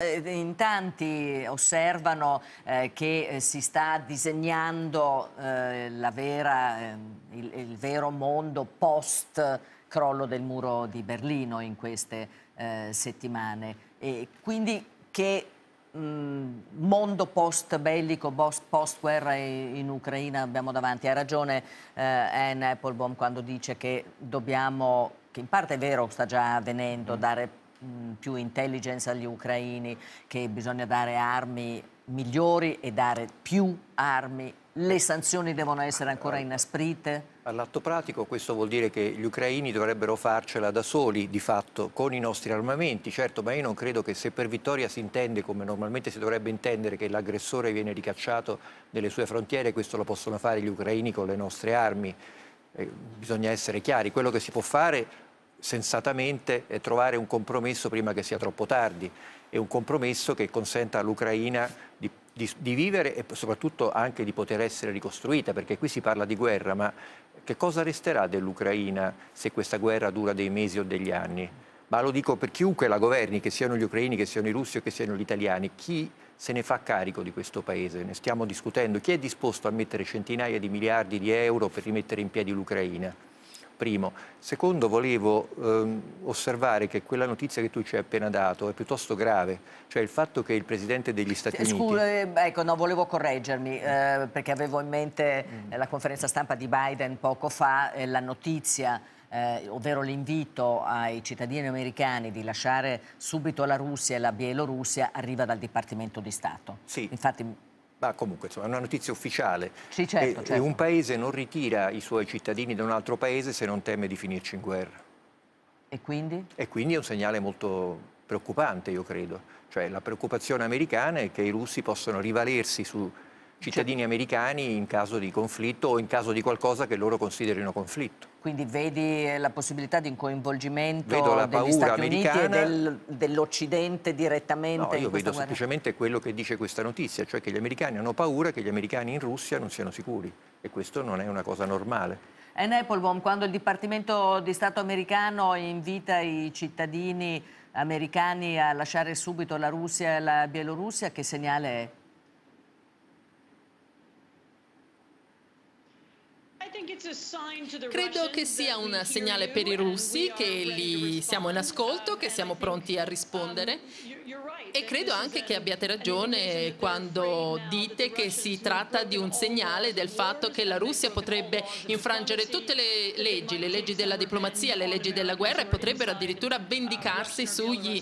In tanti osservano eh, che eh, si sta disegnando eh, vera, eh, il, il, vero mondo post crollo del muro di Berlino in queste eh, settimane e quindi che mh, mm, mondo post bellico, post guerra in Ucraina abbiamo davanti. Ha ragione eh, Anne Applebaum quando dice che dobbiamo, che in parte è vero sta già avvenendo, mm. dare Mm, più intelligence agli ucraini, che bisogna dare armi migliori e dare più armi. Le sanzioni devono essere ancora inasprite? All'atto pratico questo vuol dire che gli ucraini dovrebbero farcela da soli, di fatto, con i nostri armamenti, certo, ma io non credo che se per vittoria si intende, come normalmente si dovrebbe intendere, che l'aggressore viene ricacciato nelle sue frontiere, questo lo possono fare gli ucraini con le nostre armi. Eh, bisogna essere chiari, quello che si può fare sensatamente eh, trovare un compromesso prima che sia troppo tardi e un compromesso che consenta all'Ucraina di, di, di vivere e soprattutto anche di poter essere ricostruita, perché qui si parla di guerra, ma che cosa resterà dell'Ucraina se questa guerra dura dei mesi o degli anni? Ma lo dico per chiunque la governi, che siano gli ucraini, che siano i russi o che siano gli italiani, chi se ne fa carico di questo paese? Ne stiamo discutendo. Chi è disposto a mettere centinaia di miliardi di euro per rimettere in piedi l'Ucraina? primo. Secondo, volevo ehm, osservare che quella notizia che tu ci hai appena dato è piuttosto grave, cioè il fatto che il Presidente degli Stati eh, Scusa, Uniti... Eh, ecco, no, volevo correggermi, mm. eh, perché avevo in mente mm. eh, la conferenza stampa di Biden poco fa, eh, la notizia... Eh, ovvero l'invito ai cittadini americani di lasciare subito la Russia e la Bielorussia, arriva dal Dipartimento di Stato. Sì. Infatti ma comunque insomma, è una notizia ufficiale. Sì, certo, e, certo. un paese non ritira i suoi cittadini da un altro paese se non teme di finirci in guerra. E quindi? E quindi è un segnale molto preoccupante, io credo. Cioè la preoccupazione americana è che i russi possano rivalersi su cittadini certo. americani in caso di conflitto o in caso di qualcosa che loro considerino conflitto. Quindi vedi eh, la possibilità di un coinvolgimento degli Stati americana. Uniti e del, dell'Occidente direttamente? No, io vedo guerra. semplicemente quello che dice questa notizia, cioè che gli americani hanno paura che gli americani in Russia non siano sicuri e questo non è una cosa normale. Eh, Ann Applebaum, quando il Dipartimento di Stato americano invita i cittadini americani a lasciare subito la Russia e la Bielorussia, che segnale è? Credo che sia un segnale per i russi che li siamo in ascolto, che siamo pronti a um, rispondere e credo anche che abbiate ragione quando dite che si tratta di un segnale del fatto che la Russia potrebbe infrangere tutte le leggi, le leggi della diplomazia, le leggi della guerra e potrebbero addirittura uh, vendicarsi sugli